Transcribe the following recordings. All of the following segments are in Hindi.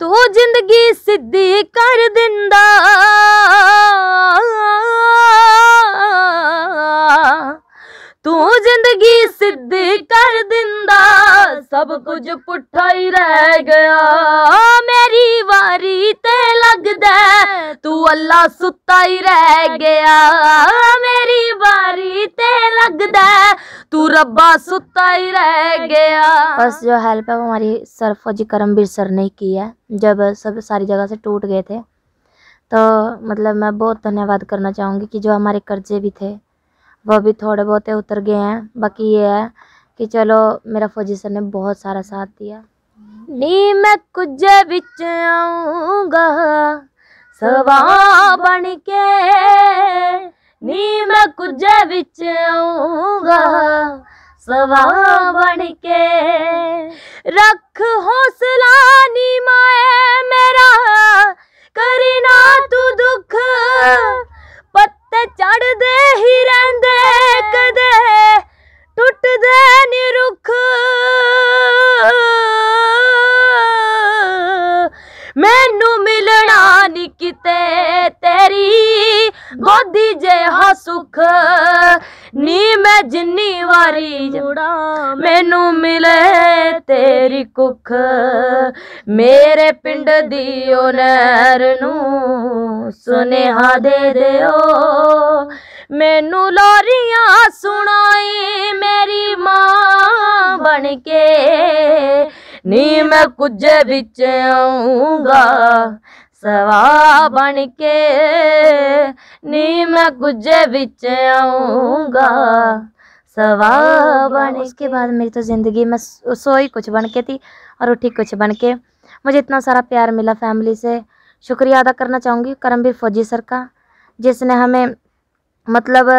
ਤੂੰ ਜ਼ਿੰਦਗੀ ਸਿੱਧੀ ਕਰ ਦਿੰਦਾ ਤੂੰ ਜ਼ਿੰਦਗੀ ਸਿੱਧੀ ਕਰ ਦਿੰਦਾ ਸਭ ਕੁਝ ਪੁੱਠਾ ਹੀ ਰਹਿ ਗਿਆ ਮੇਰੀ ਵਾਰੀ ਤੇ लगता तू अल्लाह सुता ही रह गया मेरी बारी ते लगता तू रब्बा सुता ही रह गया बस जो हेल्प है वो हमारी सर फौजी करमवीर सर ने की है जब सब सारी जगह से टूट गए थे तो मतलब मैं बहुत धन्यवाद करना चाहूँगी कि जो हमारे कर्जे भी थे वह भी थोड़े बहुत उतर गए हैं बाकी ये है कि चलो मेरा फौजी सर ने बहुत सारा साथ दिया नी मैं कुछ बिच आऊंगा सवा बन के नी मैं कुछ बिच आऊंगा सवा बन के रख हौसला नी माए मेरा करी ना तू दुख ਕੋਈ ਕੁੱਖ ਮੇਰੇ ਪਿੰਡ ਦੀ ਉਹ ਨਹਿਰ ਨੂੰ ਸੁਨੇਹਾ ਦੇ ਦਿਓ ਮੈਨੂੰ ਲੋਰੀਆਂ ਸੁਣਾਈ ਮੇਰੀ ਮਾਂ ਬਣ ਕੇ ਨੀ ਮੈਂ ਕੁਝ ਵਿੱਚ ਆਉਂਗਾ सवा बन के नी मैं कुछ बिच आऊँगा सवाबन उसके बाद मेरी तो ज़िंदगी में सोई कुछ बन के थी और उठी कुछ बन के मुझे इतना सारा प्यार मिला फैमिली से शुक्रिया अदा करना चाहूँगी करमवीर फौजी सर का जिसने हमें मतलब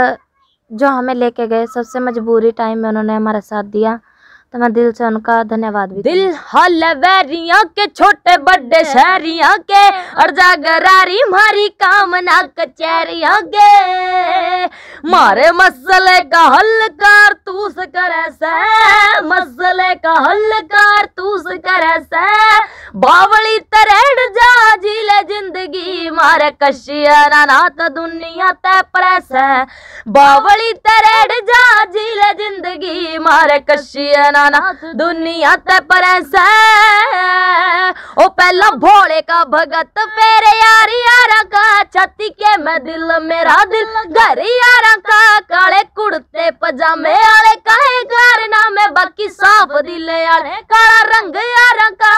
जो हमें लेके गए सबसे मजबूरी टाइम में उन्होंने हमारा साथ दिया तो मैं दिल से उनका धन्यवाद भी दिल हल बैरिया के छोटे बड़े शहरिया के और जागरारी मारी कामना कचहरिया के मारे मसले का हल कर तू से कर ऐसे मसले का हल कर तू से कर ऐसे बावली तरह जा जी जिंदगी मारे कशिया ना तो दुनिया ते प्रेस बावली तरह जा जी जिंदगी मारे कशिया जाना दुनिया ते पर ओ पहला भोले का भगत फेरे यार यारा का छाती के मैं दिल मेरा दिल घर यारा का काले कुर्ते पजामे आले काहे घर ना मैं बाकी साफ दिल यार काला रंग यारा का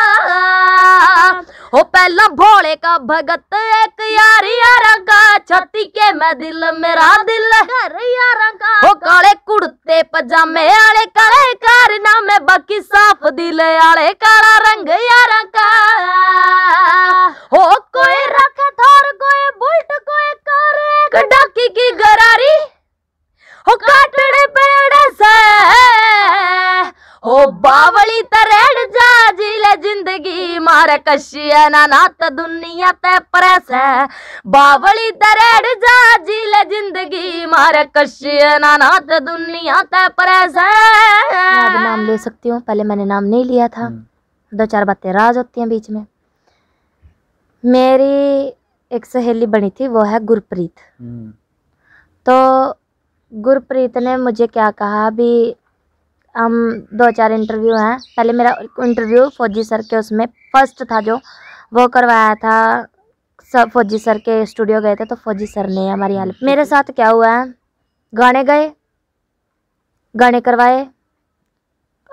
ओ पहला भोले का भगत एक यार यारा का छाती के मैं दिल मेरा दिल घर यारा का ओ काले कुर्ते पजामे आले काहे घर ना मैं बाकी साफ दिल आले काला रंग यारा का मार कशिया ना नात दुनिया ते परस है बावली दरेड़ जा जी जिंदगी मार कशिया ना नात दुनिया ते परस है मैं नाम ले सकती हूँ पहले मैंने नाम नहीं लिया था हम्म। दो चार बातें राज होती हैं बीच में मेरी एक सहेली बनी थी वो है गुरप्रीत हम्म। तो गुरप्रीत ने मुझे क्या कहा भी हम दो चार इंटरव्यू हैं पहले मेरा इंटरव्यू फौजी सर के उसमें फर्स्ट था जो वो करवाया था सब फौजी सर के स्टूडियो गए थे तो फौजी सर ने हमारी हेल्प मेरे साथ क्या हुआ है गाने गए गाने करवाए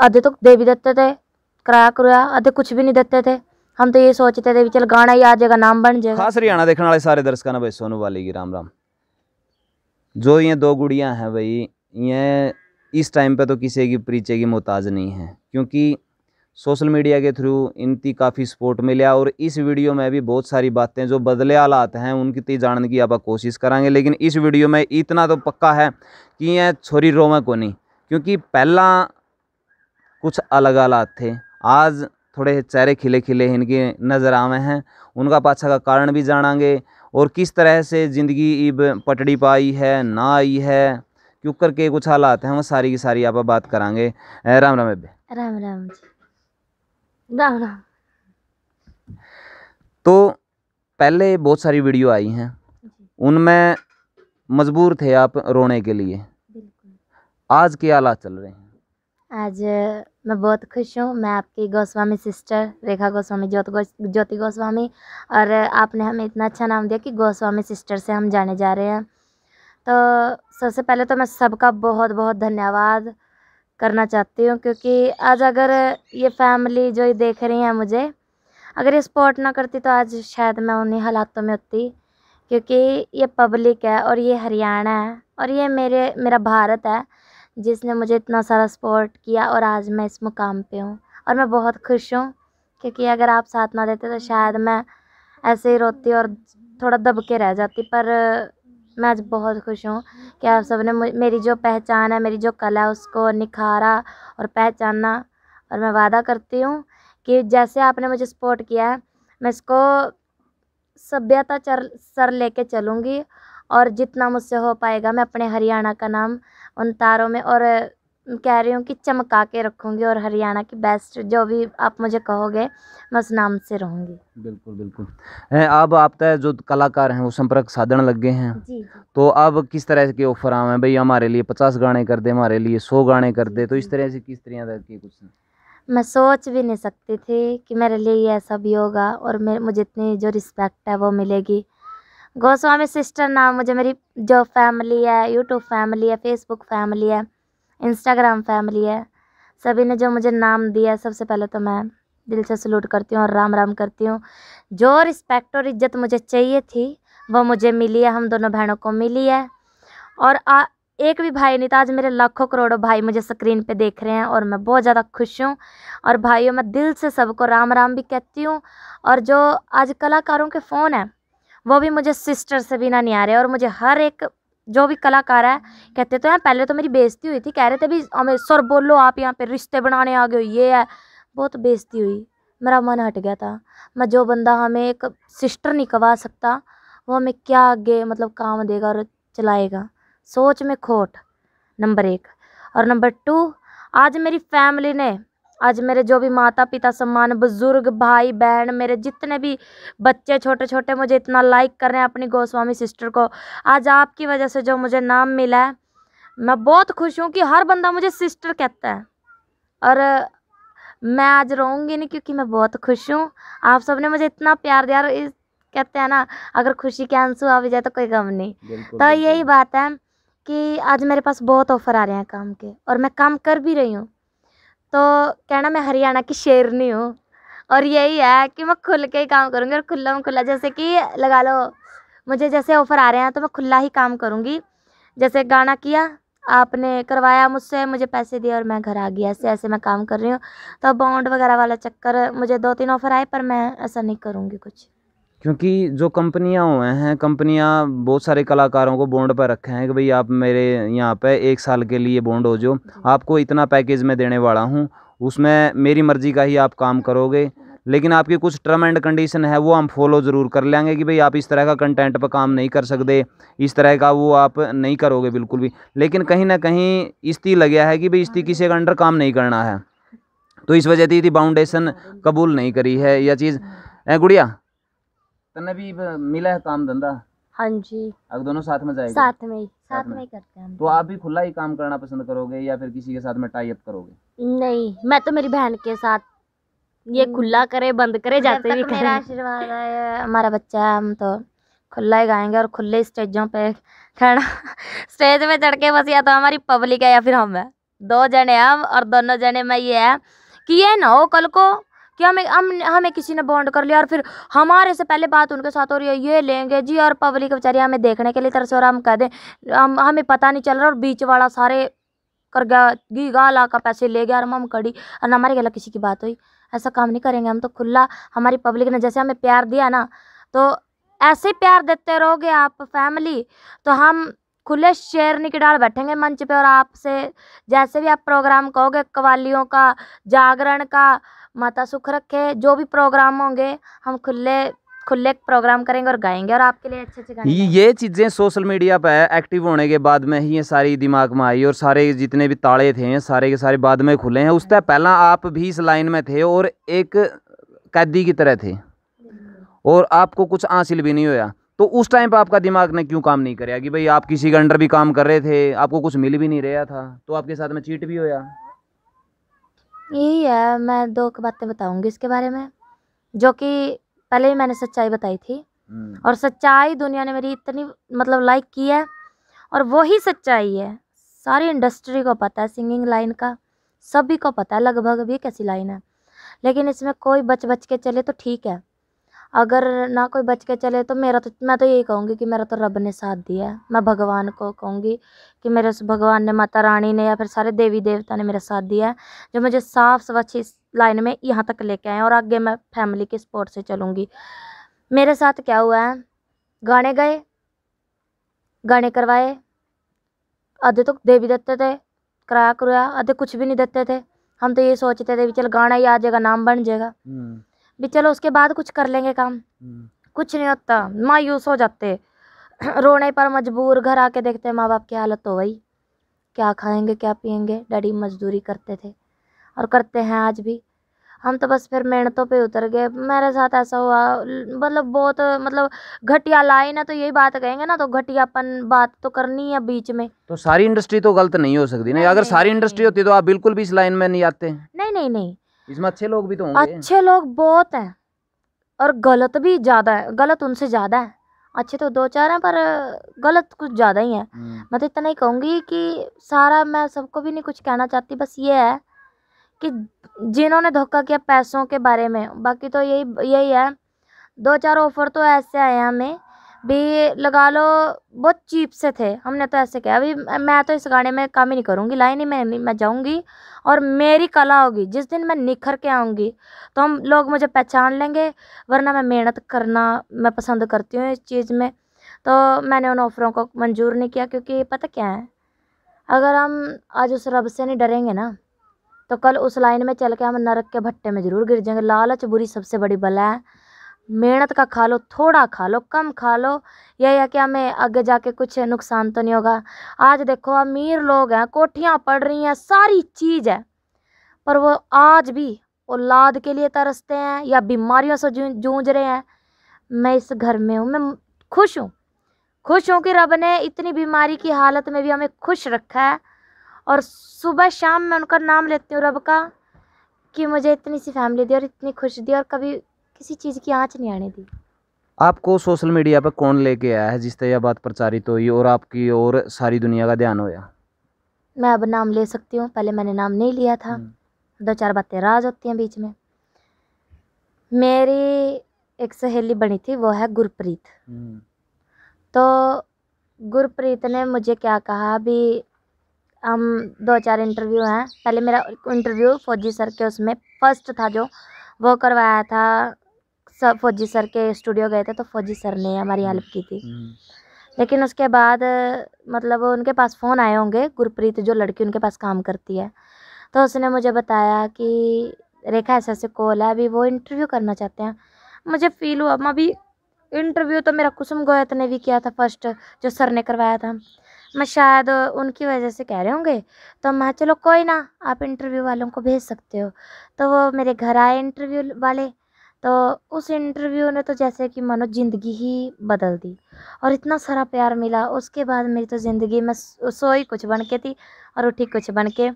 आधे तो दे भी देते थे कराया कराया आधे कुछ भी नहीं देते थे हम तो ये सोचते थे भी चल गाना ही आ जाएगा नाम बन जाएगा खास हरियाणा देखने वाले सारे दर्शकों ने भाई सोनू वाली की राम राम जो ये दो गुड़ियाँ हैं भाई ये इस टाइम पे तो किसी की परिचय की मोहताज नहीं है क्योंकि सोशल मीडिया के थ्रू इनकी काफ़ी सपोर्ट मिला और इस वीडियो में भी बहुत सारी बातें जो बदले हालात हैं उनकी तो जानने की आप कोशिश करेंगे लेकिन इस वीडियो में इतना तो पक्का है कि यह छोरी रोवे को नहीं क्योंकि पहला कुछ अलग हालात थे आज थोड़े चेहरे खिले खिले इनके नज़र आवे हैं उनका पाछा का कारण भी जानेंगे और किस तरह से ज़िंदगी इब पटड़ी पाई है ना आई है क्यूकर करके कुछ हालात हैं वो सारी की सारी आप बात करांगे राम राम राम राम जी राम राम तो पहले बहुत सारी वीडियो आई हैं उनमें मजबूर थे आप रोने के लिए आज के हालात चल रहे हैं आज मैं बहुत खुश हूँ मैं आपकी गोस्वामी सिस्टर रेखा गोस्वामी ज्योत गो, ज्योति गोस्वामी और आपने हमें इतना अच्छा नाम दिया कि गोस्वामी सिस्टर से हम जाने जा रहे हैं तो सबसे पहले तो मैं सबका बहुत बहुत धन्यवाद करना चाहती हूँ क्योंकि आज अगर ये फैमिली जो ये देख रही हैं मुझे अगर ये सपोर्ट ना करती तो आज शायद मैं उन्हीं हालातों में होती क्योंकि ये पब्लिक है और ये हरियाणा है और ये मेरे मेरा भारत है जिसने मुझे इतना सारा सपोर्ट किया और आज मैं इस मुकाम पे हूँ और मैं बहुत खुश हूँ क्योंकि अगर आप साथ ना देते तो शायद मैं ऐसे ही रोती और थोड़ा दब के रह जाती पर मैं आज बहुत खुश हूँ कि आप सब ने मेरी जो पहचान है मेरी जो कला है उसको निखारा और पहचाना और मैं वादा करती हूँ कि जैसे आपने मुझे सपोर्ट किया है मैं इसको सभ्यता चर सर ले कर चलूँगी और जितना मुझसे हो पाएगा मैं अपने हरियाणा का नाम उन तारों में और कह रही हूँ कि चमका के रखूँगी और हरियाणा की बेस्ट जो भी आप मुझे कहोगे मैं उस नाम से रहूँगी बिल्कुल बिल्कुल अब आप जो कलाकार हैं वो संपर्क साधन लग गए हैं जी तो अब किस तरह के ऑफर आए हैं भाई हमारे लिए पचास गाने कर दे हमारे लिए सौ गाने कर दे तो इस तरह से किस तरह की कुछ मैं सोच भी नहीं सकती थी कि मेरे लिए ये ऐसा भी होगा और मेरे मुझे इतनी जो रिस्पेक्ट है वो मिलेगी गोस्वामी सिस्टर नाम मुझे मेरी जो फैमिली है यूट्यूब फैमिली है फेसबुक फैमिली है इंस्टाग्राम फैमिली है सभी ने जो मुझे नाम दिया सबसे पहले तो मैं दिल से सलूट करती हूँ और राम राम करती हूँ जो रिस्पेक्ट और इज्जत मुझे चाहिए थी वो मुझे मिली है हम दोनों बहनों को मिली है और आ, एक भी भाई नहीं था आज मेरे लाखों करोड़ों भाई मुझे स्क्रीन पे देख रहे हैं और मैं बहुत ज़्यादा खुश हूँ और भाइयों मैं दिल से सबको राम राम भी कहती हूँ और जो आज कलाकारों के फ़ोन हैं वो भी मुझे सिस्टर से बिना नहीं आ रहे और मुझे हर एक जो भी कलाकार है कहते तो हैं पहले तो मेरी बेइज्जती हुई थी कह रहे थे भी हमें सर बोलो आप यहाँ पे रिश्ते बनाने आ गए हो ये है बहुत बेइज्जती हुई मेरा मन हट गया था मैं जो बंदा हमें एक सिस्टर नहीं कवा सकता वो हमें क्या आगे मतलब काम देगा और चलाएगा सोच में खोट नंबर एक और नंबर टू आज मेरी फैमिली ने आज मेरे जो भी माता पिता सम्मान बुज़ुर्ग भाई बहन मेरे जितने भी बच्चे छोटे छोटे मुझे इतना लाइक कर रहे हैं अपनी गोस्वामी सिस्टर को आज आपकी वजह से जो मुझे नाम मिला है मैं बहुत खुश हूँ कि हर बंदा मुझे सिस्टर कहता है और मैं आज रोऊंगी नहीं क्योंकि मैं बहुत खुश हूँ आप सबने मुझे इतना प्यार दिया और इस कहते हैं ना अगर खुशी के आंसू आ भी जाए तो कोई गम नहीं तो यही बात है कि आज मेरे पास बहुत ऑफर आ रहे हैं काम के और मैं काम कर भी रही हूँ तो कहना मैं हरियाणा की शेरनी हूँ और यही है कि मैं खुल के ही काम करूँगी और खुला में खुला जैसे कि लगा लो मुझे जैसे ऑफ़र आ रहे हैं तो मैं खुला ही काम करूँगी जैसे गाना किया आपने करवाया मुझसे मुझे पैसे दिए और मैं घर आ गया ऐसे ऐसे मैं काम कर रही हूँ तो बॉन्ड वगैरह वाला चक्कर मुझे दो तीन ऑफ़र आए पर मैं ऐसा नहीं करूँगी कुछ क्योंकि जो कंपनियां हुए हैं कंपनियां बहुत सारे कलाकारों को बॉन्ड पर रखे हैं कि भाई आप मेरे यहाँ पे एक साल के लिए बॉन्ड हो जो आपको इतना पैकेज मैं देने वाला हूँ उसमें मेरी मर्ज़ी का ही आप काम करोगे लेकिन आपकी कुछ टर्म एंड कंडीशन है वो हम फॉलो ज़रूर कर लेंगे कि भाई आप इस तरह का कंटेंट पर काम नहीं कर सकते इस तरह का वो आप नहीं करोगे बिल्कुल भी लेकिन कहीं ना कहीं इसी लगे है कि भाई इस्ती किसी के अंडर काम नहीं करना है तो इस वजह से बाउंडेशन कबूल नहीं करी है यह चीज़ ए गुड़िया तन्ने भी मिला है काम धंधा हाँ जी अगर दोनों साथ में जाएंगे साथ में ही साथ, साथ में ही करते हैं तो आप भी खुला ही काम करना पसंद करोगे या फिर किसी के साथ में टाई अप करोगे नहीं मैं तो मेरी बहन के साथ ये हम्म। खुला करे बंद करे जाते भी करे आशीर्वाद है हमारा बच्चा है हम तो खुला ही गाएंगे और खुले स्टेजों पे खड़ा स्टेज पे चढ़ के बस या तो हमारी पब्लिक है या फिर हम है दो जने हम और दोनों जने में ये है कि ये ना हो कल को कि हमें हम हमें किसी ने बॉन्ड कर लिया और फिर हमारे से पहले बात उनके साथ हो रही है ये लेंगे जी और पब्लिक बेचारी हमें देखने के लिए तरस और हम कह दें हम हमें पता नहीं चल रहा और बीच वाला सारे कर गया गी गाला का पैसे ले गया और हम कड़ी और हमारे गला किसी की बात हुई ऐसा काम नहीं करेंगे हम तो खुला हमारी पब्लिक ने जैसे हमें प्यार दिया ना तो ऐसे प्यार देते रहोगे आप फैमिली तो हम खुले शेर निकडाल बैठेंगे मंच पे और आपसे जैसे भी आप प्रोग्राम कहोगे कवालियों का जागरण का माता सुख रखे जो भी प्रोग्राम होंगे हम खुले खुले प्रोग्राम करेंगे और गाएंगे और आपके लिए अच्छे अच्छे ये चीज़ें सोशल मीडिया पर एक्टिव होने के बाद में ही ये सारी दिमाग में आई और सारे जितने भी ताड़े थे सारे के सारे बाद में खुले हैं उससे पहला आप भी इस लाइन में थे और एक कैदी की तरह थे और आपको कुछ हासिल भी नहीं होया तो उस टाइम पर आपका दिमाग ने क्यों काम नहीं कराया कि भाई आप किसी के अंडर भी काम कर रहे थे आपको कुछ मिल भी नहीं रहा था तो आपके साथ में चीट भी होया यही है मैं दो बातें बताऊंगी इसके बारे में जो कि पहले ही मैंने सच्चाई बताई थी हम्म। और सच्चाई दुनिया ने मेरी इतनी मतलब लाइक की है और वही सच्चाई है सारी इंडस्ट्री को पता है सिंगिंग लाइन का सभी को पता है लगभग भी कैसी लाइन है लेकिन इसमें कोई बच बच के चले तो ठीक है अगर ना कोई बच के चले तो मेरा तो मैं तो यही कहूँगी कि मेरा तो रब ने साथ दिया है मैं भगवान को कहूँगी कि मेरे भगवान ने माता रानी ने या फिर सारे देवी देवता ने मेरा साथ दिया है जो मुझे साफ स्वच्छ इस लाइन में यहाँ तक लेके आए और आगे मैं फैमिली के सपोर्ट से चलूँगी मेरे साथ क्या हुआ है गाने गए गाने करवाए आधे तो दे भी देते थे कराया कराया आधे कुछ भी नहीं देते थे हम तो ये सोचते थे भी चल गाना ही आ जाएगा नाम बन जाएगा हम्म। भी चलो उसके बाद कुछ कर लेंगे काम हम्म। कुछ नहीं होता मायूस हो जाते रोने पर मजबूर घर आके देखते माँ बाप की हालत हो तो गई क्या खाएंगे क्या पियेंगे डैडी मजदूरी करते थे और करते हैं आज भी हम तो बस फिर मेहनतों पे उतर गए मेरे साथ ऐसा हुआ मतलब बहुत मतलब घटिया लाइन है तो यही बात कहेंगे ना तो घटियापन बात तो करनी है बीच में तो सारी इंडस्ट्री तो गलत नहीं हो सकती ना अगर सारी इंडस्ट्री होती तो आप बिल्कुल भी इस लाइन में नहीं आते नहीं नहीं नहीं इसमें अच्छे लोग भी तो होंगे अच्छे लोग बहुत हैं और गलत भी ज़्यादा है गलत उनसे ज़्यादा है अच्छे तो दो चार हैं पर गलत कुछ ज़्यादा ही है हम्म। मैं तो इतना ही कहूँगी कि सारा मैं सबको भी नहीं कुछ कहना चाहती बस ये है कि जिन्होंने धोखा किया पैसों के बारे में बाकी तो यही यही है दो चार ऑफर तो ऐसे आए हैं हमें भी लगा लो बहुत चीप से थे हमने तो ऐसे किया अभी मैं तो इस गाने में काम ही नहीं करूँगी लाइन ही मैं मैं जाऊँगी और मेरी कला होगी जिस दिन मैं निखर के आऊँगी तो हम लोग मुझे पहचान लेंगे वरना मैं मेहनत करना मैं पसंद करती हूँ इस चीज़ में तो मैंने उन ऑफ़रों को मंजूर नहीं किया क्योंकि पता क्या है अगर हम आज उस रब से नहीं डरेंगे ना तो कल उस लाइन में चल के हम नरक के भट्टे में ज़रूर गिर जाएंगे लालच बुरी सबसे बड़ी बला है मेहनत का खा लो थोड़ा खा लो कम खा लो यही है कि हमें आगे जाके कुछ नुकसान तो नहीं होगा आज देखो अमीर लोग हैं कोठियाँ पड़ रही हैं सारी चीज़ है पर वो आज भी औलाद के लिए तरसते हैं या बीमारियों से जूझ रहे हैं मैं इस घर में हूँ मैं खुश हूँ खुश हूँ कि रब ने इतनी बीमारी की हालत में भी हमें खुश रखा है और सुबह शाम मैं उनका नाम लेती हूँ रब का कि मुझे इतनी सी फैमिली दी और इतनी खुश दी और कभी किसी चीज़ की आँच नहीं आने दी आपको सोशल मीडिया पर कौन लेके आया है जिससे यह बात प्रचारित हुई और आपकी और सारी दुनिया का ध्यान होया मैं अब नाम ले सकती हूँ पहले मैंने नाम नहीं लिया था हम्म। दो चार बातें राज होती हैं बीच में मेरी एक सहेली बनी थी वो है गुरप्रीत हम्म। तो गुरप्रीत ने मुझे क्या कहा भी हम दो चार इंटरव्यू हैं पहले मेरा इंटरव्यू फौजी सर के उसमें फर्स्ट था जो वो करवाया था सब फौजी सर के स्टूडियो गए थे तो फौजी सर ने हमारी हेल्प की थी हम्म। लेकिन उसके बाद मतलब उनके पास फ़ोन आए होंगे गुरप्रीत जो लड़की उनके पास काम करती है तो उसने मुझे बताया कि रेखा ऐसे ऐसे कॉल है अभी वो इंटरव्यू करना चाहते हैं मुझे फील हुआ मैं अभी इंटरव्यू तो मेरा कुसुम गोयत ने भी किया था फर्स्ट जो सर ने करवाया था मैं शायद उनकी वजह से कह रहे होंगे तो मैं चलो कोई ना आप इंटरव्यू वालों को भेज सकते हो तो वो मेरे घर आए इंटरव्यू वाले तो उस इंटरव्यू ने तो जैसे कि मानो ज़िंदगी ही बदल दी और इतना सारा प्यार मिला उसके बाद मेरी तो ज़िंदगी में सोई कुछ बन के थी और उठी कुछ बन के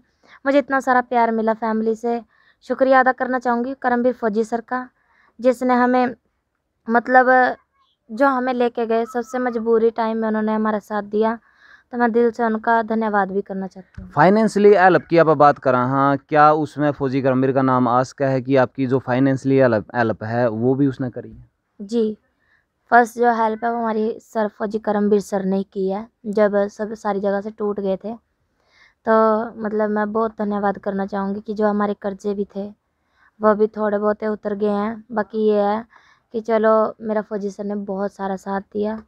मुझे इतना सारा प्यार मिला फैमिली से शुक्रिया अदा करना चाहूँगी करमवीर फौजी सर का जिसने हमें मतलब जो हमें लेके गए सबसे मजबूरी टाइम में उन्होंने हमारा साथ दिया तो मैं दिल से उनका धन्यवाद भी करना चाहती हूँ फाइनेंशली हेल्प की आप बात करा हाँ क्या उसमें फौजी करमिर का नाम आज का है कि आपकी जो फाइनेंशली हेल्प है वो भी उसने करी है जी फर्स्ट जो हेल्प है वो हमारी सर फौजी करमवीर सर ने की है जब सब सारी जगह से टूट गए थे तो मतलब मैं बहुत धन्यवाद करना चाहूँगी कि जो हमारे कर्जे भी थे वह भी थोड़े बहुत उतर गए हैं बाकी ये है कि चलो मेरा फौजी सर ने बहुत सारा साथ दिया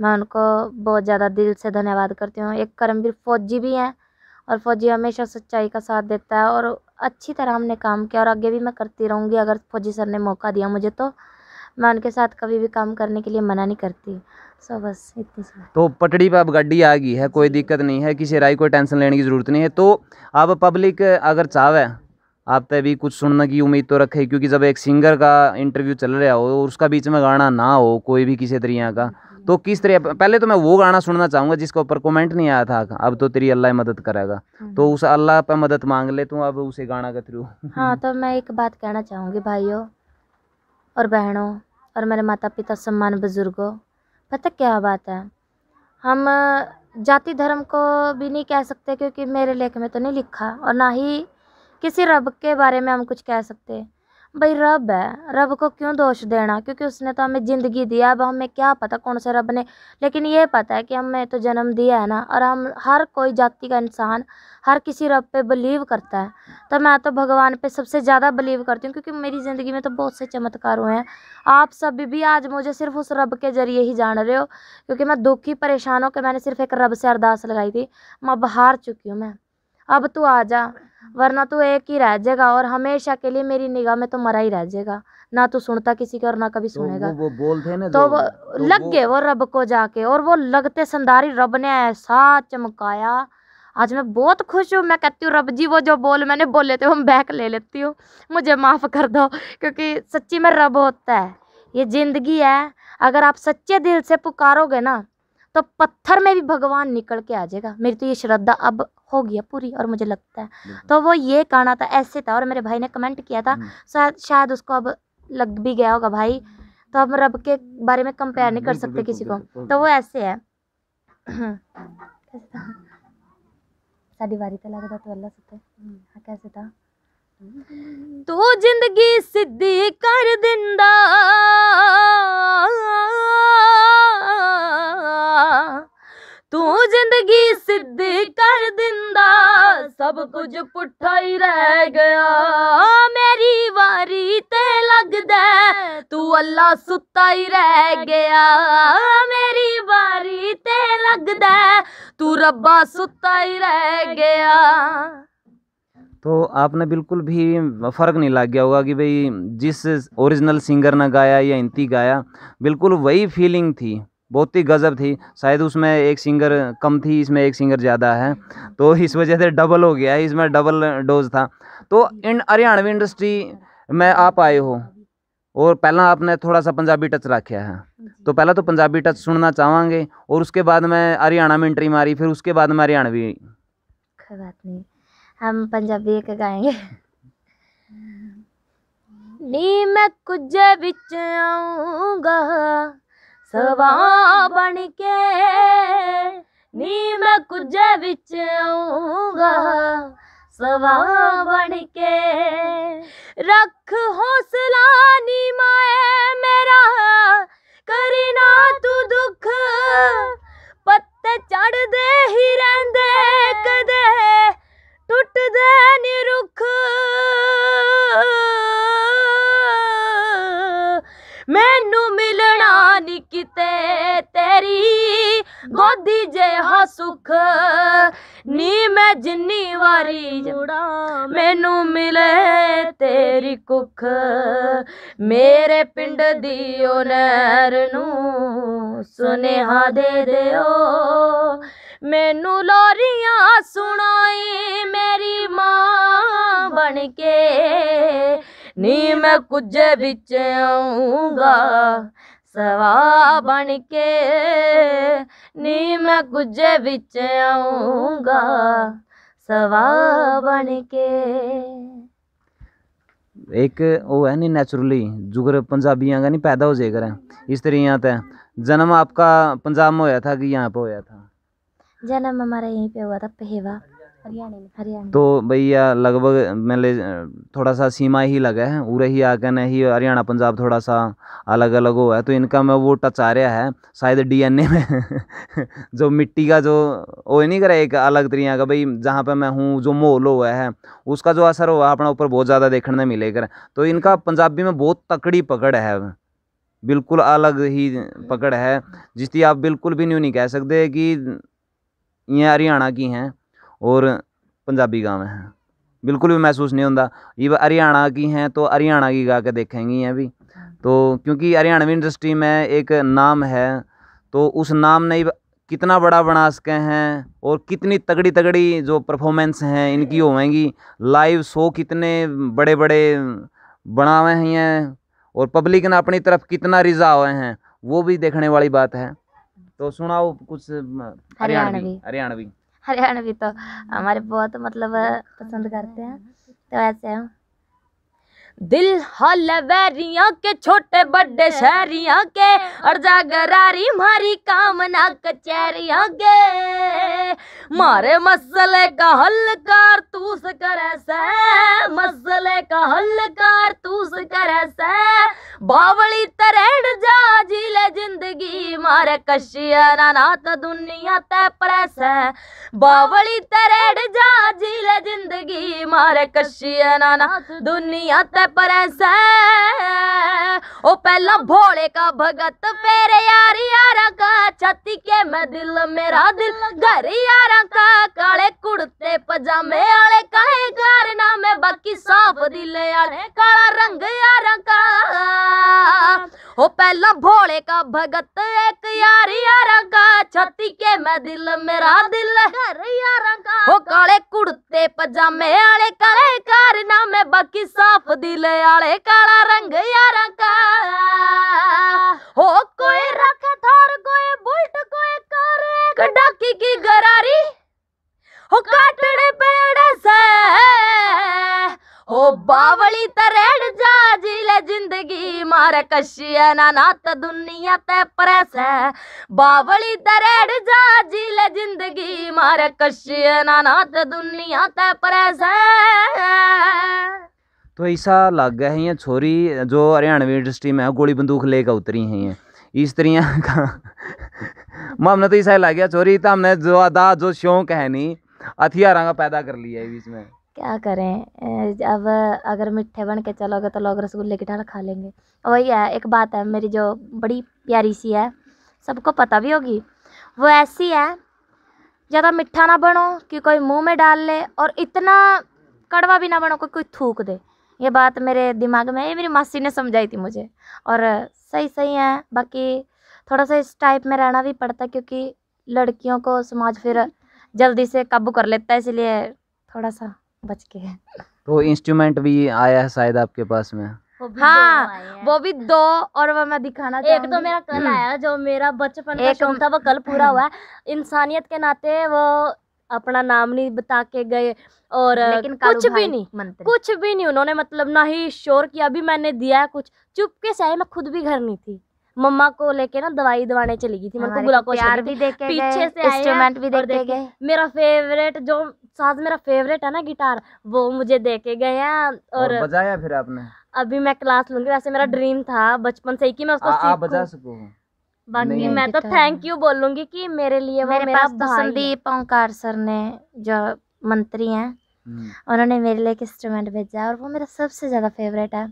मैं उनको बहुत ज़्यादा दिल से धन्यवाद करती हूँ एक करमवीर फौजी भी हैं और फौजी हमेशा सच्चाई का साथ देता है और अच्छी तरह हमने काम किया और आगे भी मैं करती रहूँगी अगर फौजी सर ने मौका दिया मुझे तो मैं उनके साथ कभी भी काम करने के लिए मना नहीं करती सो बस इतनी सी तो पटड़ी पर अब गाड़ी आ गई है कोई दिक्कत नहीं है किसी राय कोई टेंशन लेने की ज़रूरत नहीं है तो अब पब्लिक अगर चाहे आप पे भी कुछ सुनने की उम्मीद तो रखे क्योंकि जब एक सिंगर का इंटरव्यू चल रहा हो और उसका बीच में गाना ना हो कोई भी किसी तरीके का तो किस तरह पहले तो मैं वो गाना सुनना चाहूँगा जिसके ऊपर कमेंट नहीं आया था अब तो तेरी अल्लाह मदद करेगा तो हम्म। उस अल्लाह पर मदद मांग ले तो अब उसे गाना के थ्रू हाँ तो मैं एक बात कहना चाहूँगी भाइयों और बहनों और मेरे माता पिता सम्मान बुज़ुर्गों पता क्या बात है हम जाति धर्म को भी नहीं कह सकते क्योंकि मेरे लेख में तो नहीं लिखा और ना ही किसी रब के बारे में हम कुछ कह सकते भाई रब है रब को क्यों दोष देना क्योंकि उसने तो हमें ज़िंदगी दिया अब हमें क्या पता कौन से रब ने लेकिन ये पता है कि हमें तो जन्म दिया है ना और हम हर कोई जाति का इंसान हर किसी रब पे बिलीव करता है तो मैं तो भगवान पे सबसे ज़्यादा बिलीव करती हूँ क्योंकि मेरी ज़िंदगी में तो बहुत से चमत्कार हुए हैं आप सभी भी आज मुझे सिर्फ उस रब के ज़रिए ही जान रहे हो क्योंकि मैं दुखी परेशान कि मैंने सिर्फ एक रब से अरदास लगाई थी मैं अब हार चुकी हूँ मैं अब तू आ जा वरना तो एक ही रह जाएगा और हमेशा के लिए मेरी निगाह में तो मरा ही रह जाएगा ना तो सुनता किसी का और ना कभी सुनेगा तो वो, वो बोल ना तो, तो वो लग गए वो रब को जाके और वो लगते संधारी रब ने ऐसा चमकाया आज मैं बहुत खुश हूँ मैं कहती हूँ रब जी वो जो बोल मैंने बोले थे वो बैक ले लेती हूँ मुझे माफ़ कर दो क्योंकि सच्ची में रब होता है ये ज़िंदगी है अगर आप सच्चे दिल से पुकारोगे ना तो पत्थर में भी भगवान निकल के आ जाएगा मेरी तो ये श्रद्धा अब हो गया पूरी और मुझे लगता है तो वो ये कहना था ऐसे था और मेरे भाई ने कमेंट किया था हम्म। शायद शायद उसको अब लग भी गया होगा भाई तो हम रब के बारे में कंपेयर नहीं कर सकते किसी को तो वो ऐसे है तो तो हम्म, हाँ, कैसे था तो जिंदगी सिद्धि कर दिंदा तू जिंदगी सिद्ध कर दिंदा सब कुछ पुठा ही रह गया मेरी वारी ते लगदा तू अल्लाह सुता ही रह गया मेरी वारी ते लगदा तू रब्बा सुता ही रह गया तो आपने बिल्कुल भी फ़र्क नहीं लग गया होगा कि भाई जिस ओरिजिनल सिंगर ने गाया या इंती गाया बिल्कुल वही फीलिंग थी बहुत ही गज़ब थी शायद उसमें एक सिंगर कम थी इसमें एक सिंगर ज़्यादा है तो इस वजह से डबल हो गया है इसमें डबल डोज था तो इन हरियाणवी इंडस्ट्री में आप आए हो और पहला आपने थोड़ा सा पंजाबी टच रखा है तो पहला तो पंजाबी टच सुनना चाहवागे और उसके बाद मैं हरियाणा में एंट्री मारी फिर उसके बाद में हरियाणवी बात नहीं हम पंजाबी एक गाएंगे नी मैं कुछ बिच आऊंगा सवा बन के नी मैं कुछ बिच आऊंगा सवा बन के रख हौसला नी माए मेरा करी ना तू दुख सुनेहा दे दो मैनू लोरिया सुनाई मेरी मां बनके नी मैं कुछ बिच आऊंगा सवा बनके नी मैं कुछ बिच आऊंगा सवा बनके एक वो है नी नैचुरली जुगर पंजाबी का नहीं पैदा हो जाए इस तरह से जन्म आपका पंजाब में होया था कि यहाँ पे होया था जन्म हमारा यहीं पे हुआ था पहेवा हरियाणा हरियाणा तो भैया लगभग मैंने थोड़ा सा सीमा ही लगा है उरे ही आकर न ही हरियाणा पंजाब थोड़ा सा अलग अलग हुआ है तो इनका मैं वो टच आ रहा है शायद डीएनए में जो मिट्टी का जो वो नहीं करा एक अलग तरीका का भाई जहाँ पे मैं हूँ जो माहौल हुआ है उसका जो असर हुआ अपना ऊपर बहुत ज़्यादा देखने मिलेगा तो इनका पंजाबी में बहुत तकड़ी पकड़ है बिल्कुल अलग ही पकड़ है जिसकी आप बिल्कुल भी न्यू नहीं कह सकते कि ये हरियाणा की हैं और पंजाबी गाँव हैं बिल्कुल भी महसूस नहीं होता ये हरियाणा की हैं तो हरियाणा की गा के देखेंगी हैं भी तो क्योंकि हरियाणवी इंडस्ट्री में एक नाम है तो उस नाम ने कितना बड़ा बना सके हैं और कितनी तगड़ी तगड़ी जो परफॉर्मेंस हैं इनकी होवेंगी लाइव शो कितने बड़े बड़े बनावे हैं और पब्लिक ने अपनी तरफ कितना रिजा हुए हैं वो भी देखने वाली बात है तो सुनाओ कुछ हरियाणवी हरियाणवी हरियाणवी तो हमारे बहुत मतलब पसंद करते हैं तो ऐसे हम दिल हल बैरिया के छोटे बड़े शहरिया के और जागरारी मारी कामना कचहरिया के मारे मसले का हल कर तू कर मसले का हल कर तू कर बावली तरेड़ जा जिले जिंदगी मारे कशिया ना दुनिया ते प्रेस है बावली तरेड़ जा जिले जिंदगी मारे कशिया ना दुनिया ते प्रेस है ओ पहला भोले का भगत फेरे यार यारा का छाती के मैं दिल मेरा दिल गरी ਯਾਰਾਂ पहला भोले का भगत एक यार यार का छत्ती के मैं दिल मेरा दिल कर यारा का हो काले कुर्ते पजामे आले काले मैं बाकी साफ दिल आले काला रंग यार का हो पर कशिया ना नात दुनिया ते परस है बावली दरेड जा जिल जिंदगी मार कशिया ना नात दुनिया ते परस है तो ऐसा लग गया है ये छोरी जो हरियाणवी इंडस्ट्री में गोली बंदूक लेकर उतरी है ये इस तरह का हमने तो ऐसा ही लग गया छोरी तो हमने जो अदा जो शौक है नहीं का पैदा कर लिया है बीच में क्या करें अब अगर मिठ्ठे बन के चलोगे तो लोग रसगुल्ले की ढाल खा लेंगे वही है एक बात है मेरी जो बड़ी प्यारी सी है सबको पता भी होगी वो ऐसी है ज़्यादा मिठ्ठा ना बनो कि कोई मुंह में डाल ले और इतना कड़वा भी ना बनो कि कोई थूक दे ये बात मेरे दिमाग में ये मेरी मासी ने समझाई थी मुझे और सही सही है बाकी थोड़ा सा इस टाइप में रहना भी पड़ता क्योंकि लड़कियों को समाज फिर जल्दी से काबू कर लेता है इसलिए थोड़ा सा बच के तो इंस्ट्रूमेंट भी आया है शायद आपके पास में वो हाँ वो भी दो और वो मैं दिखाना एक तो मेरा कल आया जो मेरा बचपन का शौक था वो कल पूरा हुआ इंसानियत के नाते वो अपना नाम नहीं बता के गए और कुछ भी नहीं कुछ भी नहीं उन्होंने मतलब ना ही शोर किया अभी मैंने दिया है कुछ चुपके से आई मैं खुद भी घर नहीं थी मम्मा को लेके ना दवाई दवाने चली गई थी मेरे को ग्लूकोज भी देखे पीछे से इंस्ट्रूमेंट भी देखे गए मेरा फेवरेट जो साथ मेरा फेवरेट है ना गिटार वो मुझे देके गए हैं और, बजाया फिर आपने अभी मैं क्लास लूंगी वैसे मेरा ड्रीम हम्म। था बचपन से ही कि मैं उसको आ, बजा सकूं बाकी मैं तो थैंक यू बोलूंगी कि मेरे लिए वो मेरे मेरा पास तो संदीप ओंकार सर ने जो मंत्री हैं हम्म। उन्होंने मेरे लिए एक इंस्ट्रूमेंट भेजा और वो मेरा सबसे ज़्यादा फेवरेट है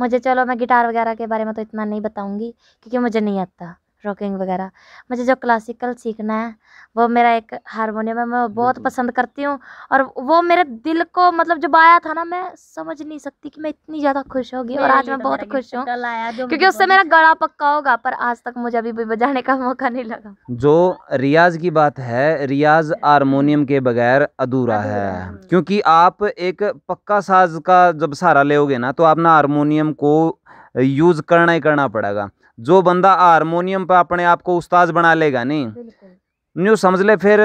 मुझे चलो मैं गिटार वगैरह के बारे में तो इतना नहीं बताऊँगी क्योंकि मुझे नहीं आता रॉकिंग वगैरह मुझे जो क्लासिकल सीखना है वो मेरा एक हारमोनियम है मैं बहुत पसंद करती हूँ और वो मेरे दिल को मतलब जब आया था ना मैं समझ नहीं सकती कि मैं इतनी ज़्यादा खुश होगी और आज मैं तो बहुत खुश हूँ क्योंकि उससे मेरा गला पक्का होगा पर आज तक मुझे अभी भी बजाने का मौका नहीं लगा जो रियाज की बात है रियाज हारमोनियम के बगैर अधूरा है हाँ। क्योंकि आप एक पक्का साज का जब सहारा लोगे ना तो आप ना हारमोनियम को यूज़ करना ही करना पड़ेगा जो बंदा हारमोनियम पर अपने आप को उस्ताद बना लेगा नहीं न्यू समझ ले फिर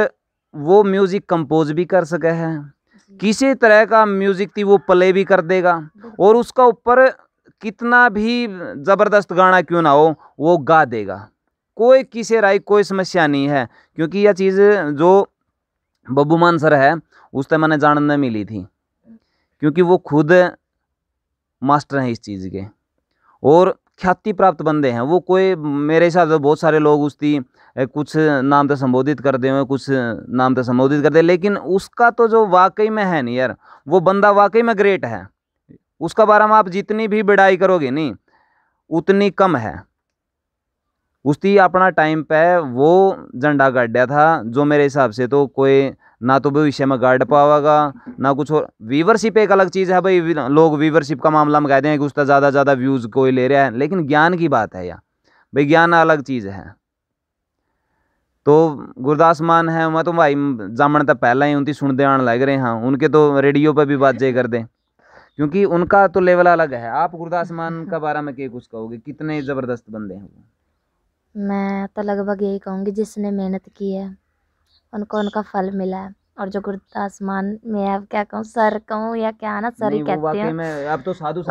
वो म्यूजिक कंपोज भी कर सके है किसी तरह का म्यूजिक थी वो प्ले भी कर देगा और उसका ऊपर कितना भी ज़बरदस्त गाना क्यों ना हो वो गा देगा कोई किसी राय कोई समस्या नहीं है क्योंकि यह चीज़ जो बब्बू मान सर है उस टाइम मैंने जानने मिली थी क्योंकि वो खुद मास्टर हैं इस चीज़ के और ख्याति प्राप्त बंदे हैं वो कोई मेरे हिसाब से बहुत सारे लोग उसकी कुछ नाम से संबोधित करते हुए कुछ नाम तो संबोधित करते तो लेकिन उसका तो जो वाकई में है नहीं यार वो बंदा वाकई में ग्रेट है उसका बारे में आप जितनी भी बिड़ाई करोगे नहीं उतनी कम है उसकी अपना टाइम पे वो झंडा गाड़ा था जो मेरे हिसाब से तो कोई ना तो भविष्य में गार्ड पावागा ना कुछ और व्यूवरशिप एक अलग चीज़ है भाई लोग व्यूवरशिप का मामला में कहते हैं कि उसका ज़्यादा ज़्यादा व्यूज़ कोई ले रहा है लेकिन ज्ञान की बात है यार भाई ज्ञान अलग चीज़ है तो गुरदास मान है मैं तो भाई जामण तो पहला ही उनकी सुनते आने लग रहे हैं उनके तो रेडियो पर भी बात जे कर दें क्योंकि उनका तो लेवल अलग है आप गुरदास मान का बारे में क्या कुछ कहोगे कितने ज़बरदस्त बंदे हैं मैं तो लगभग यही कहूँगी जिसने मेहनत की है उनको उनका फल मिला है और जो गुरदा आसमान में अब क्या कहूँ सर कहूँ या क्या ना सर ही कहते हैं अब तो साधु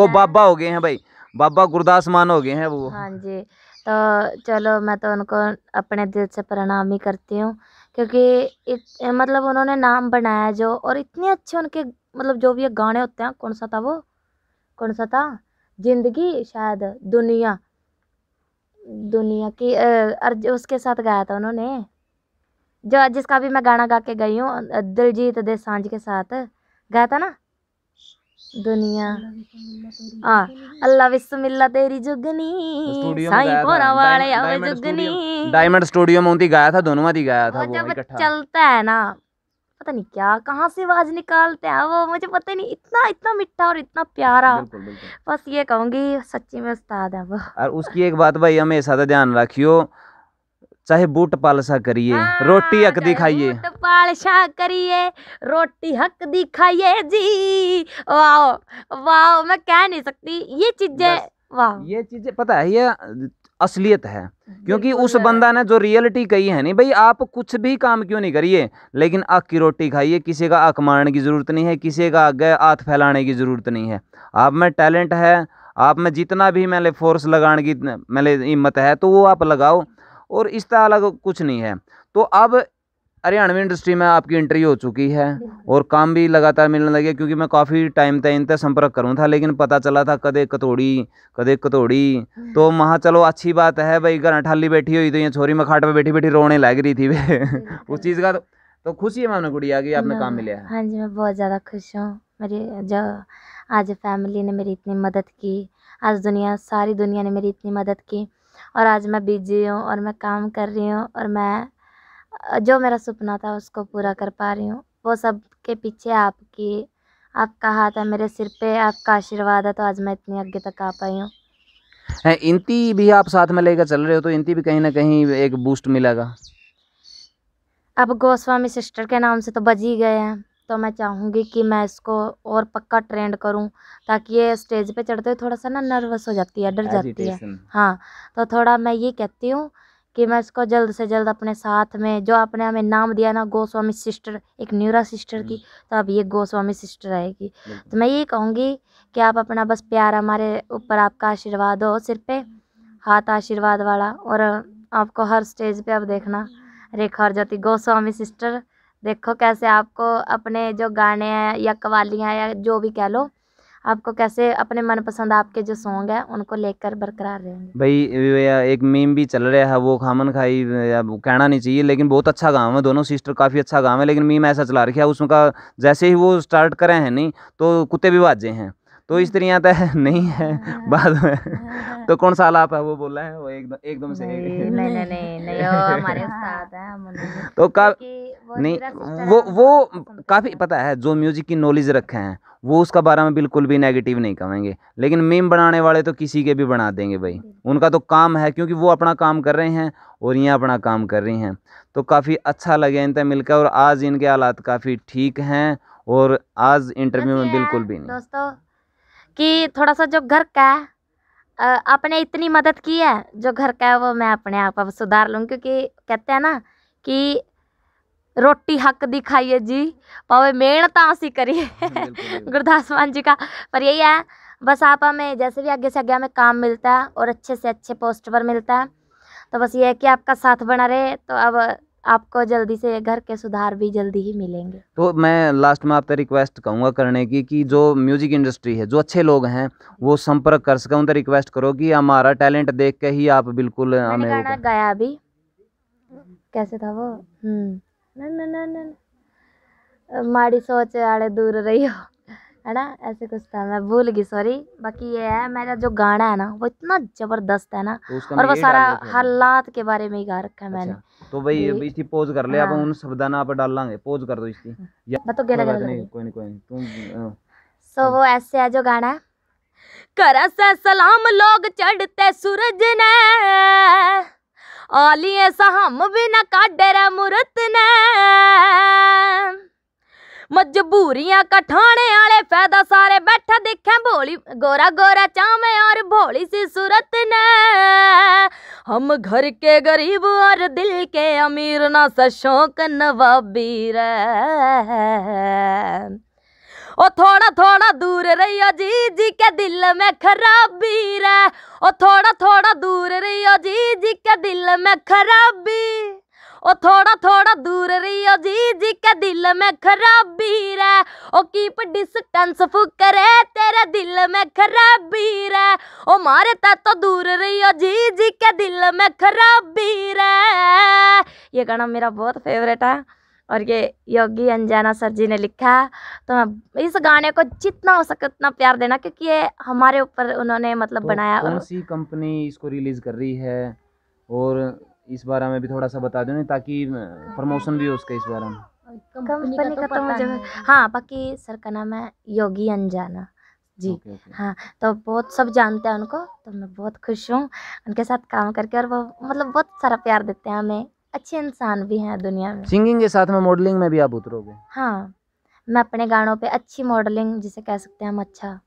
वो बाबा हो गए हैं भाई बाबा गुरदास मान हो गए हैं वो हाँ जी तो चलो मैं तो उनको अपने दिल से प्रणाम ही करती हूँ क्योंकि इत, मतलब उन्होंने नाम बनाया जो और इतने अच्छे उनके मतलब जो भी गाने होते हैं कौन सा था वो कौन सा था जिंदगी शायद दुनिया दुनिया की अर्ज उसके साथ गाया था उन्होंने जो जिसका भी मैं गाना गा के गई हूँ दिलजीत दे सांझ के साथ गाया था ना दुनिया हाँ अल्लाह बिस्मिल्लाह तेरी जुगनी साईं पोरा वाले आवे जुगनी डायमंड स्टूडियो में उनती गाया था दोनों में गाया था वो जब चलता है ना पता नहीं क्या कहाँ से आवाज निकालते हैं वो मुझे पता नहीं इतना इतना मिठा और इतना प्यारा बस ये कहूंगी सच्ची में उस्ताद है वो और उसकी एक बात भाई हमेशा ध्यान रखियो चाहे बूट पालसा करिए हाँ, रोटी हक दिखाइए पालसा करिए रोटी हक दिखाइए जी वाओ वाओ मैं कह नहीं सकती ये चीजें वाह ये चीजें पता है ये असलियत है क्योंकि उस बंदा ने जो रियलिटी कही है नहीं भाई आप कुछ भी काम क्यों नहीं करिए लेकिन आग की रोटी खाइए किसी का आँख मारने की ज़रूरत नहीं है किसी का आगे हाथ फैलाने की ज़रूरत नहीं है आप में टैलेंट है आप में जितना भी मैंने फोर्स लगाने की मैंने हिम्मत है तो वो आप लगाओ और इस तरह अलग कुछ नहीं है तो अब हरियाणवी इंडस्ट्री में आपकी इंट्री हो चुकी है और काम भी लगातार मिलने लगे क्योंकि मैं काफ़ी टाइम तक इन संपर्क करूँ था लेकिन पता चला था कदे कतौड़ी कदे कतौड़ी हम्म। तो महा चलो अच्छी बात है भाई घर ठाली बैठी हुई तो ये छोरी में खाट पर बैठी बैठी रोने लग रही थी उस चीज़ का तो, तो खुशी है मैंने गुड़िया की आपने काम मिला हाँ।, हाँ जी मैं बहुत ज़्यादा खुश हूँ मेरी जो आज फैमिली ने मेरी इतनी मदद की आज दुनिया सारी दुनिया ने मेरी इतनी मदद की और आज मैं बिजी हूँ और मैं काम कर रही हूँ और मैं जो मेरा सपना था उसको पूरा कर पा रही हूँ वो सब के पीछे आपकी आपका हाथ है मेरे सिर पे आपका आशीर्वाद है तो आज मैं इतनी आगे तक आ पाई हूँ इंती भी आप साथ में लेकर चल रहे हो तो इंती भी कहीं ना कहीं एक बूस्ट मिलेगा अब गोस्वामी सिस्टर के नाम से तो बज ही गए हैं तो मैं चाहूँगी कि मैं इसको और पक्का ट्रेंड करूँ ताकि ये स्टेज पे चढ़ते हुए थोड़ा सा ना नर्वस हो जाती है डर जाती है हाँ तो थोड़ा मैं ये कहती हूँ कि मैं इसको जल्द से जल्द अपने साथ में जो आपने हमें नाम दिया ना गोस्वामी सिस्टर एक न्यूरा सिस्टर थी तो अब ये गोस्वामी सिस्टर आएगी तो मैं ये कहूँगी कि आप अपना बस प्यार हमारे ऊपर आपका आशीर्वाद हो सिर पे हाथ आशीर्वाद वाला और आपको हर स्टेज पे अब देखना रेखा और ज्योति गोस्वामी सिस्टर देखो कैसे आपको अपने जो गाने हैं या कवालियाँ या जो भी कह लो आपको कैसे अपने मनपसंद आपके जो सॉन्ग है उनको लेकर बरकरार रहेंगे भाई एक मीम भी चल रहा है वो खामन खाई कहना नहीं चाहिए लेकिन बहुत अच्छा गाँव है दोनों सिस्टर काफ़ी अच्छा गाँव है लेकिन मीम ऐसा चला रखा है उसका जैसे ही वो स्टार्ट करे हैं नहीं तो कुत्ते भी बाजे हैं तो स्त्री आता है नहीं है बाद में तो कौन सा आलाप है वो बोला है वो एकदम एकदम से नहीं नहीं नहीं हमारे हाँ। उस्ताद है तो का नहीं वो वो काफ़ी पता है जो म्यूज़िक की नॉलेज रखे हैं वो उसका बारे में बिल्कुल भी नेगेटिव नहीं कहेंगे लेकिन मीम बनाने वाले तो किसी के भी बना देंगे भाई उनका तो काम है क्योंकि वो अपना काम कर रहे हैं और यहाँ अपना काम कर रही हैं तो काफ़ी अच्छा लगे इनसे मिलकर और आज इनके हालात काफ़ी ठीक हैं और आज इंटरव्यू में बिल्कुल भी नहीं दोस्तों कि थोड़ा सा जो घर का है आपने इतनी मदद की है जो घर का है वो मैं अपने आप अब सुधार लूँ क्योंकि कहते हैं ना कि रोटी हक दिखाइए जी पावे मेहनत आसी करिए गुरदास मान जी का पर यही है बस आप हमें जैसे भी आगे से आगे हमें काम मिलता है और अच्छे से अच्छे पोस्ट पर मिलता है तो बस ये है कि आपका साथ बना रहे तो अब आपको जल्दी से घर के सुधार भी जल्दी ही मिलेंगे तो मैं लास्ट में आपसे रिक्वेस्ट कहूँगा करने की कि जो म्यूजिक इंडस्ट्री है जो अच्छे लोग हैं वो संपर्क कर सके उनसे रिक्वेस्ट करो कि हमारा टैलेंट देख के ही आप बिल्कुल हमें गाना गाया भी कैसे था वो हम्म। माड़ी सोच आड़े दूर रही हो है ना ऐसे कुछ था मैं भूल गई सॉरी बाकी ये है मेरा जो गाना है ना वो इतना जबरदस्त है ना तो और वो सारा हालात के बारे में ही गा रखा है मैंने अच्छा। तो भाई अभी इसी पोज कर ले हाँ। अब उन शब्दाना पर डाल लांगे पोज कर दो इसकी मैं तो गहरा गहरा नहीं कोई नहीं कोई नहीं तुम सो हाँ। वो ऐसे है जो गाना करा सलाम लोग चढ़ते सूरज ने आलिए भी न काट काडर मुरत ने मजबूरियां कठाने आले फायदा सारे बैठा देखे भोली गोरा गोरा चावे और भोली सी सूरत ने हम घर के गरीब और दिल के अमीर ना सशोक नवाबी रे ओ थोड़ा थोड़ा दूर रही जी जी के दिल में खराबी रे ओ थोड़ा थोड़ा दूर रही जी जी के दिल में खराबी ओ थोड़ा थोड़ा दूर रही ओ जी जी के दिल में खराबी रे ओ कीप डिस्टेंस फुकरे तेरे दिल में खराबी रे ओ मारे ता तो दूर रही ओ जी जी के दिल में खराबी रे ये गाना मेरा बहुत फेवरेट है और ये योगी अंजना सर जी ने लिखा है तो मैं इस गाने को जितना हो सके उतना प्यार देना क्योंकि ये हमारे ऊपर उन्होंने मतलब तो बनाया कौन सी कंपनी इसको रिलीज़ कर रही है और इस बारे में भी थोड़ा सा बता दो ताकि प्रमोशन भी हो उसका इस बारे में कंपनी का तो मुझे हाँ बाकी सर का नाम है योगी अनजाना जी okay, okay. हाँ तो बहुत सब जानते हैं उनको तो मैं बहुत खुश हूँ उनके साथ काम करके और वो मतलब बहुत सारा प्यार देते हैं हमें अच्छे इंसान भी हैं दुनिया में सिंगिंग के साथ में मॉडलिंग में भी आप उतरोगे हाँ मैं अपने गानों पे अच्छी मॉडलिंग जिसे कह सकते हैं हम अच्छा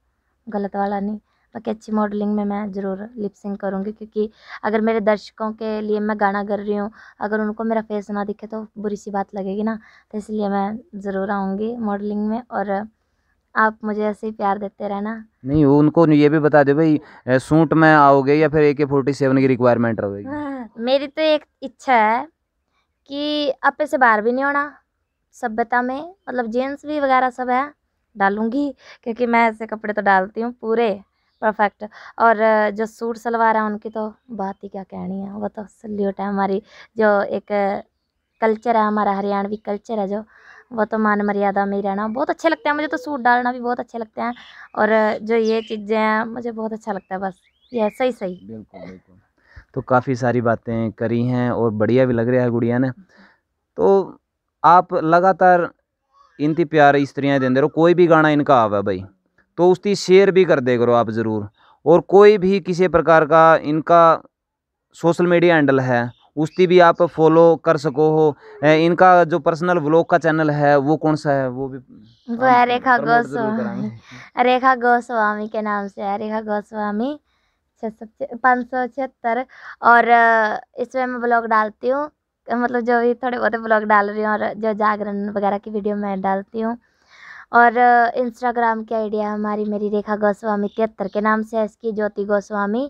गलत वाला नहीं बाकी अच्छी मॉडलिंग में मैं ज़रूर लिपसिंग करूँगी क्योंकि अगर मेरे दर्शकों के लिए मैं गाना कर रही हूँ अगर उनको मेरा फेस ना दिखे तो बुरी सी बात लगेगी ना तो इसलिए मैं ज़रूर आऊँगी मॉडलिंग में और आप मुझे ऐसे ही प्यार देते रहना नहीं उनको ये भी बता दो भाई सूट में आओगे या फिर ए के फोर्टी सेवन की रिक्वायरमेंट रहेगी हाँ, मेरी तो एक इच्छा है कि आप से बाहर भी नहीं होना सभ्यता में मतलब जेंट्स भी वगैरह सब है डालूंगी क्योंकि मैं ऐसे कपड़े तो डालती हूँ पूरे परफेक्ट और जो सूट सलवार है उनकी तो बात ही क्या कहनी है वो तो सल्यूट है हमारी जो एक कल्चर है हमारा हरियाणवी कल्चर है जो वो तो मान मर्यादा में ही रहना बहुत अच्छे लगते हैं मुझे तो सूट डालना भी बहुत अच्छे लगते हैं और जो ये चीज़ें हैं मुझे बहुत अच्छा लगता है बस ये सही सही बिल्कुल बिल्कुल तो काफ़ी सारी बातें करी हैं और बढ़िया भी लग रहा है गुड़िया ने तो आप लगातार इनती प्यार स्त्रियाँ देंदे रहो कोई भी गाना इनका आवा भाई तो उसकी शेयर भी कर दे करो आप ज़रूर और कोई भी किसी प्रकार का इनका सोशल मीडिया हैंडल है उसकी भी आप फॉलो कर सको हो इनका जो पर्सनल व्लॉग का चैनल है वो कौन सा है वो भी वो है रेखा गोस्वामी रेखा गोस्वामी के नाम से है रेखा गोस्वामी छः सौ पाँच सौ छिहत्तर और इसमें मैं ब्लॉग डालती हूँ मतलब जो भी थोड़े बहुत ब्लॉग डाल रही हूँ और जो जागरण वगैरह की वीडियो मैं डालती हूँ और इंस्टाग्राम की आइडिया हमारी मेरी रेखा गोस्वामी तिहत्तर के नाम से है इसकी ज्योति गोस्वामी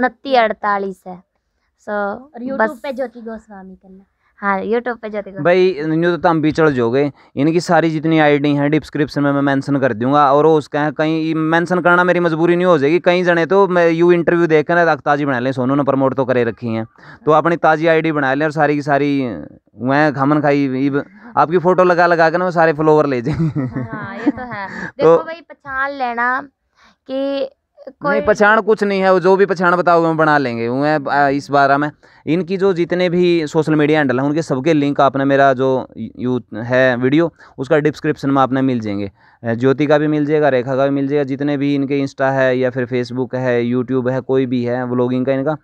उनतीस अड़तालीस है सो so, और यूट्यूब पे ज्योति गोस्वामी करना हाँ भाई यूँ तो तुम भी चल जाओगे इनकी सारी जितनी आईडी है डिस्क्रिप्शन में मैं मेंशन कर दूंगा और उसका कहीं मेंशन करना मेरी मजबूरी नहीं हो जाएगी कई जने तो मैं यू इंटरव्यू देख कर ना ताज़ी बना लें सोनू ने प्रमोट तो करे रखी हैं तो अपनी ताज़ी आईडी बना लें और सारी की सारी वह खामन खाई आपकी फ़ोटो लगा लगा के ना सारे फॉलोवर ले जाएंगे हाँ, ये तो है तो देखो भाई पहचान लेना की नहीं पछाण कुछ नहीं है वो जो भी पहचान बताओगे हम बना लेंगे हुए इस बारे में इनकी जो जितने भी सोशल मीडिया हैंडल हैं उनके सबके लिंक आपने मेरा जो यू है वीडियो उसका डिस्क्रिप्शन में आपने मिल जाएंगे ज्योति का भी मिल जाएगा रेखा का भी मिल जाएगा जितने भी इनके इंस्टा है या फिर फेसबुक है यूट्यूब है कोई भी है व्लॉगिंग का इनका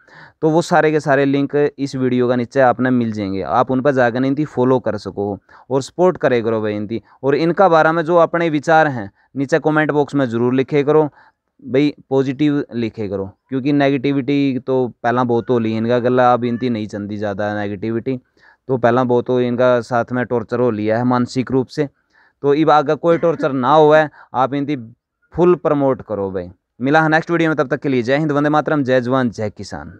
तो वो सारे के सारे लिंक इस वीडियो का नीचे आपने मिल जाएंगे आप उन पर जाकर इनकी फॉलो कर सको और सपोर्ट करे करो भाई इनकी और इनका बारे में जो अपने विचार हैं नीचे कमेंट बॉक्स में ज़रूर लिखे करो भई पॉजिटिव लिखे करो क्योंकि नेगेटिविटी तो पहला बहुत होली इनका गला अब इनती नहीं चलती ज़्यादा नेगेटिविटी तो पहला बहुत हो इनका साथ में टॉर्चर हो लिया है मानसिक रूप से तो इब आगे कोई टॉर्चर ना हो आप इनकी फुल प्रमोट करो भाई मिला है नेक्स्ट वीडियो में तब तक के लिए जय हिंद वंदे मातरम जय जवान जय किसान